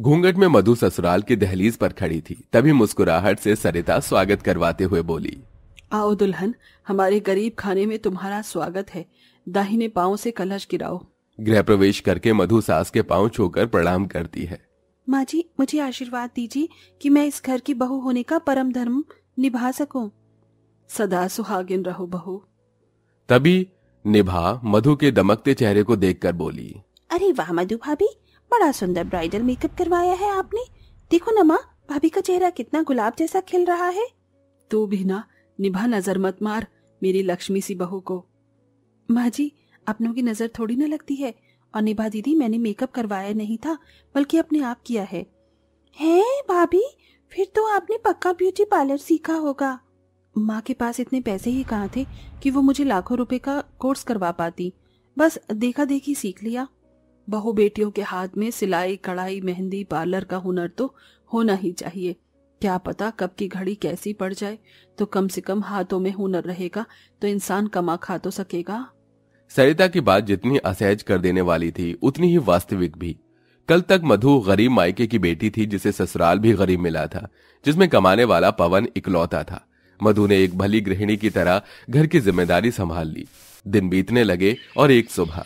घूंघट में मधु ससुराल की दहलीज पर खड़ी थी तभी मुस्कुराहट से सरिता स्वागत करवाते हुए बोली आओ दुल्हन हमारे गरीब खाने में तुम्हारा स्वागत है दाहिने पाओ से कलश गिराओ गृह प्रवेश करके मधु सास के पाँव छोकर प्रणाम करती है माँ जी मुझे आशीर्वाद दीजिए कि मैं इस घर की बहू होने का परम धर्म निभा सकूं। सदा सुहागिन रहो बहू तभी निभा मधु के दमकते चेहरे को देखकर बोली अरे वाह मधु भाभी बड़ा सुंदर ब्राइडल मेकअप करवाया है आपने देखो ना माँ भाभी का चेहरा कितना गुलाब जैसा खिल रहा है तू भी ना निभा नजर मत मार मेरी लक्ष्मी सी बहू को माँ जी अपनों की नजर थोड़ी ना लगती है और निभा दीदी मैंने मेकअप करवाया नहीं था बल्कि अपने आप किया है है भाभी फिर तो आपने पक्का ब्यूटी पार्लर सीखा होगा माँ के पास इतने पैसे ही कहाँ थे कि वो मुझे लाखों रुपए का कोर्स करवा पाती बस देखा देखी सीख लिया बहु बेटियों के हाथ में सिलाई कढ़ाई मेहंदी पार्लर का हुनर तो होना ही चाहिए क्या पता कब की घड़ी कैसी पड़ जाए तो कम से कम हाथों में हुनर रहेगा तो इंसान कमा खा तो सकेगा सरिता की बात जितनी असहज कर देने वाली थी उतनी ही वास्तविक भी कल तक मधु गरीब मायके की बेटी थी जिसे ससुराल भी गरीब मिला था जिसमें कमाने वाला पवन इकलौता था मधु ने एक भली गृहिणी की तरह घर की जिम्मेदारी संभाल ली दिन बीतने लगे और एक सुबह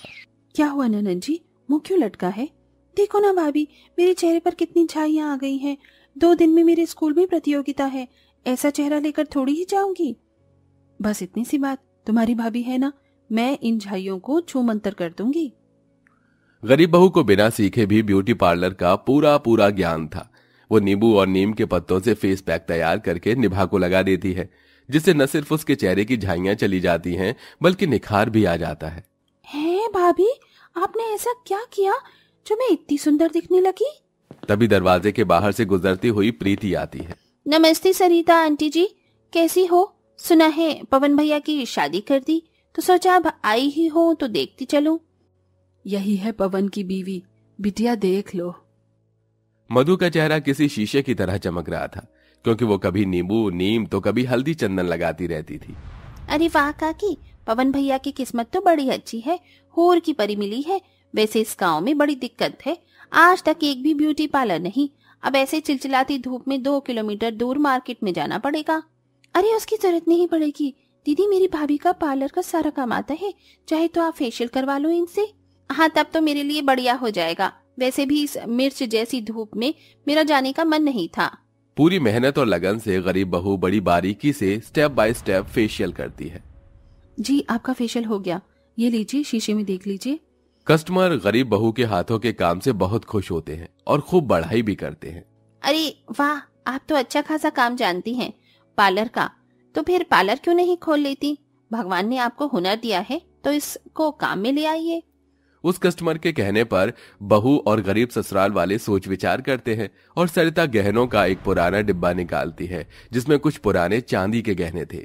क्या हुआ ननन जी मुंह क्यों लटका है देखो ना भाभी मेरे चेहरे पर कितनी छाइया आ गई हैं दो दिन में मेरे स्कूल में प्रतियोगिता है ऐसा चेहरा लेकर थोड़ी ही जाऊंगी बस इतनी सी बात तुम्हारी भाभी है ना मैं इन झाइयों को छूमंतर कर दूंगी गरीब बहू को बिना सीखे भी ब्यूटी पार्लर का पूरा पूरा ज्ञान था वो नींबू और नीम के पत्तों से फेस पैक तैयार करके निभा को लगा देती है जिससे न सिर्फ उसके चेहरे की झाइया चली जाती हैं बल्कि निखार भी आ जाता है हैं भाभी आपने ऐसा क्या किया जो मैं इतनी सुंदर दिखने लगी तभी दरवाजे के बाहर से गुजरती हुई प्रीति आती है नमस्ते सरिता आंटी जी कैसी हो सुना है पवन भैया की शादी कर दी तो सोचा अब आई ही हो तो देखती चलो यही है पवन की बीवी बिटिया देख लो मधु का चेहरा किसी शीशे की तरह चमक रहा था क्योंकि वो कभी नींबू नीम तो कभी हल्दी चंदन लगाती रहती थी अरे वाह काकी पवन भैया की किस्मत तो बड़ी अच्छी है होर की परी मिली है वैसे इस गांव में बड़ी दिक्कत है आज तक एक भी ब्यूटी पार्लर नहीं अब ऐसे चिलचिलाती धूप में दो किलोमीटर दूर मार्केट में जाना पड़ेगा अरे उसकी जरूरत नहीं पड़ेगी दीदी मेरी भाभी का पार्लर का सारा काम आता है चाहे तो आप फेशियल करवा लो इनसे हाँ तब तो मेरे लिए बढ़िया हो जाएगा वैसे भी इस मिर्च जैसी धूप में मेरा जाने का मन नहीं था पूरी मेहनत और लगन से गरीब बहू बड़ी बारीकी से स्टेप बाय स्टेप फेशियल करती है जी आपका फेशियल हो गया ये लीजिए शीशे में देख लीजिए कस्टमर गरीब बहू के हाथों के काम से बहुत खुश होते हैं और खूब बढ़ाई भी करते हैं अरे वाह आप तो अच्छा खासा काम जानती हैं पार्लर का तो फिर पार्लर क्यों नहीं खोल लेती भगवान ने आपको हुनर दिया है तो इसको काम में ले आइए उस कस्टमर के कहने पर बहू और गरीब ससुराल वाले सोच विचार करते हैं और सरिता गहनों का एक पुराना डिब्बा निकालती है जिसमें कुछ पुराने चांदी के गहने थे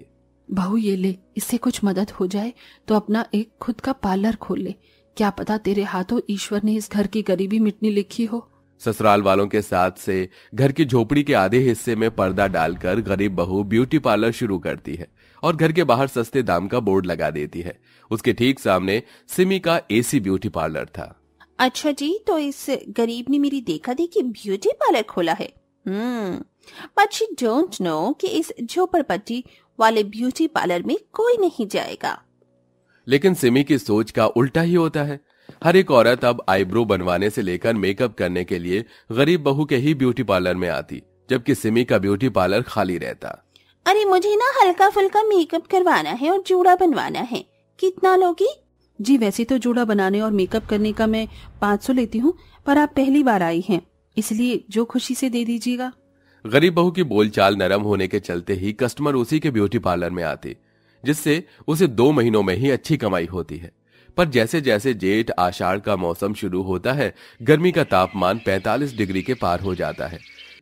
बहू ये ले इससे कुछ मदद हो जाए तो अपना एक खुद का पार्लर खोल ले क्या पता तेरे हाथों ईश्वर ने इस घर की गरीबी मिटनी लिखी हो ससुराल वालों के साथ से घर की झोपड़ी के आधे हिस्से में पर्दा डालकर गरीब बहू ब्यूटी पार्लर शुरू करती है और घर के बाहर सस्ते दाम का बोर्ड लगा देती है उसके ठीक सामने सिमी का एसी ब्यूटी पार्लर था अच्छा जी तो इस गरीब ने मेरी देखा देखी ब्यूटी पार्लर खोला है बट शी डोंट नो कि इस झोपड़पट्टी वाले ब्यूटी पार्लर में कोई नहीं जाएगा लेकिन सिमी की सोच का उल्टा ही होता है हर एक औरत अब आईब्रो बनवाने से लेकर मेकअप करने के लिए गरीब बहू के ही ब्यूटी पार्लर में आती जबकि सिमी का ब्यूटी पार्लर खाली रहता अरे मुझे ना हल्का फुल्का मेकअप करवाना है और जूड़ा बनवाना है कितना लोगी जी वैसे तो जूड़ा बनाने और मेकअप करने का मैं पाँच सौ लेती हूँ पर आप पहली बार आई हैं इसलिए जो खुशी से दे दीजिएगा गरीब बहू की बोलचाल नरम होने के चलते ही कस्टमर उसी के ब्यूटी पार्लर में आती जिससे उसे दो महीनों में ही अच्छी कमाई होती है पर जैसे जैसे जेठ आषाढ़ का मौसम शुरू होता है गर्मी का तापमान 45 डिग्री के पार हो जाता है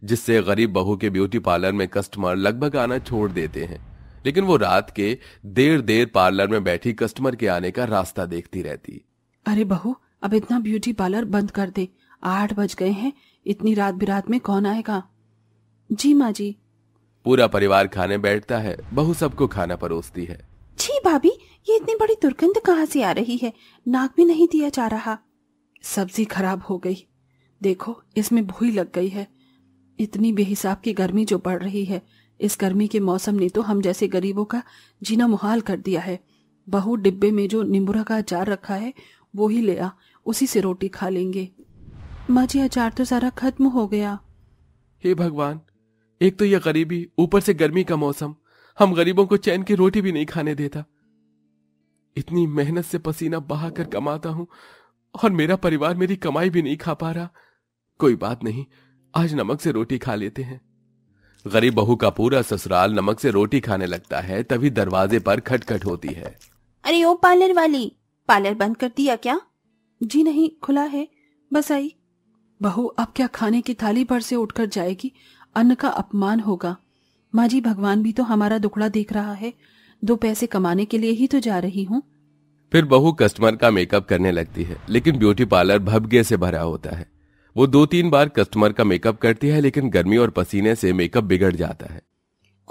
जिससे गरीब बहू के ब्यूटी पार्लर में कस्टमर लगभग आना छोड़ देते हैं लेकिन वो रात के देर देर पार्लर में बैठी कस्टमर के आने का रास्ता देखती रहती अरे बहू अब इतना ब्यूटी पार्लर बंद कर दे आठ बज गए हैं इतनी रात बिरात में कौन आएगा जी माँ जी पूरा परिवार खाने बैठता है बहू सबको खाना परोसती है जी भाभी ये इतनी बड़ी दुर्गंध कहाँ से आ रही है नाक भी नहीं दिया जा रहा सब्जी खराब हो गई देखो इसमें भूई लग गई है इतनी बेहिसाब की गर्मी जो पड़ रही है इस गर्मी के मौसम ने तो हम जैसे गरीबों का जीना मुहाल कर दिया है बहू डिब्बे में जो नींबूरा का अचार रखा है वो ही ले आ उसी से रोटी खा लेंगे माँ जी अचार तो सारा खत्म हो गया हे भगवान एक तो यह गरीबी ऊपर से गर्मी का मौसम हम गरीबों को चैन की रोटी भी नहीं खाने देता इतनी मेहनत से पसीना बहा कर कमाता हूं और मेरा परिवार मेरी कमाई भी नहीं खा पा रहा कोई बात नहीं आज नमक से रोटी खा लेते हैं गरीब बहू का पूरा ससुराल नमक से रोटी खाने लगता है तभी दरवाजे पर खटखट होती है अरे ओ पार्लर वाली पार्लर बंद कर दिया क्या जी नहीं खुला है बस आई बहू अब क्या खाने की थाली पर से उठकर जाएगी अन्न का अपमान होगा माँ जी भगवान भी तो हमारा दुखड़ा देख रहा है दो पैसे कमाने के लिए ही तो जा रही हूँ फिर बहू कस्टमर का मेकअप करने लगती है लेकिन ब्यूटी पार्लर भव्य से भरा होता है वो दो तीन बार कस्टमर का मेकअप करती है लेकिन गर्मी और पसीने से मेकअप बिगड़ जाता है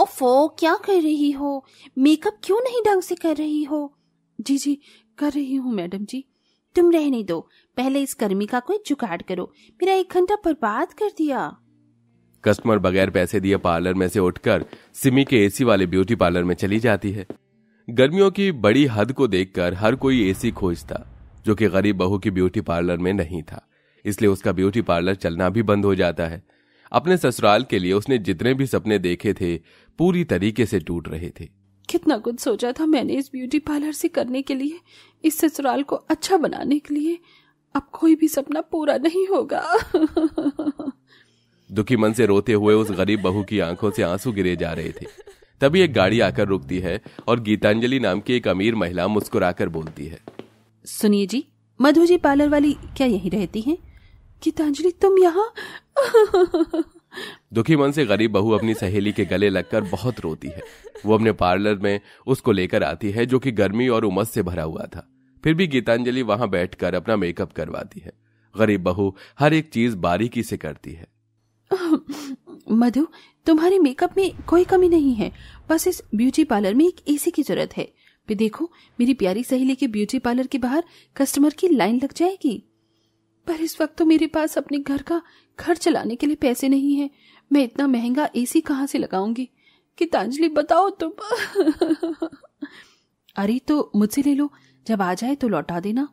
ओफो क्या कर रही हो मेकअप क्यों नहीं ढंग से कर रही हो जी जी कर रही हूँ मैडम जी तुम रहने दो पहले इस कर्मी का कोई जुगाड़ करो मेरा एक घंटा बर्बाद कर दिया कस्टमर बगैर पैसे दिए पार्लर में से उठकर सिमी के एसी वाले ब्यूटी पार्लर में चली जाती है गर्मियों की बड़ी हद को देखकर हर कोई एसी खोजता जो कि गरीब बहू की ब्यूटी पार्लर में नहीं था इसलिए उसका ब्यूटी पार्लर चलना भी बंद हो जाता है अपने ससुराल के लिए उसने जितने भी सपने देखे थे पूरी तरीके से टूट रहे थे कितना कुछ सोचा था मैंने इस ब्यूटी पार्लर से करने के लिए इस ससुराल को अच्छा बनाने के लिए अब कोई भी सपना पूरा नहीं होगा दुखी मन से रोते हुए उस गरीब बहू की आंखों से आंसू गिरे जा रहे थे तभी एक गाड़ी आकर रुकती है और गीतांजलि नाम की एक अमीर महिला मुस्कुराकर बोलती है सुनिए जी मधु जी पार्लर वाली क्या यही रहती है गीतांजलि तुम यहाँ दुखी मन से गरीब बहू अपनी सहेली के गले लगकर बहुत रोती है वो अपने पार्लर में उसको लेकर आती है जो कि गर्मी और उमस से भरा हुआ था फिर भी गीतांजलि वहां बैठकर अपना मेकअप करवाती है गरीब बहू हर एक चीज बारीकी से करती है मधु तुम्हारे मेकअप में कोई कमी नहीं है बस इस ब्यूटी पार्लर में एक एसी की जरूरत है भी देखो मेरी प्यारी सहेली के ब्यूटी पार्लर के बाहर कस्टमर की लाइन लग जाएगी पर इस वक्त तो मेरे पास अपने घर का घर चलाने के लिए पैसे नहीं है मैं इतना महंगा एसी कहाँ से लगाऊंगी गीतांजलि बताओ तुम अरे तो मुझसे ले लो जब आ जाए तो लौटा देना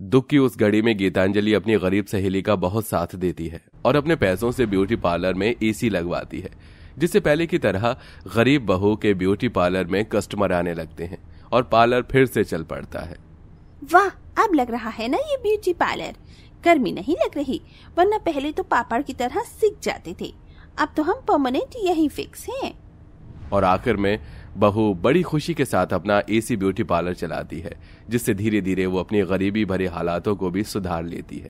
दुख की उस घड़ी में गीतांजलि अपनी गरीब सहेली का बहुत साथ देती है और अपने पैसों से ब्यूटी पार्लर में एसी लगवाती है जिससे पहले की तरह गरीब बहू के ब्यूटी पार्लर में कस्टमर आने लगते हैं और पार्लर फिर से चल पड़ता है वाह अब लग रहा है ना ये ब्यूटी पार्लर गर्मी नहीं लग रही वरना पहले तो पापड़ की तरह सीख जाते थे अब तो हम परमानेंट यही फिक्स हैं और आखिर में बहू बड़ी खुशी के साथ अपना एसी ब्यूटी पार्लर चलाती है जिससे धीरे धीरे वो अपनी गरीबी भरे हालातों को भी सुधार लेती है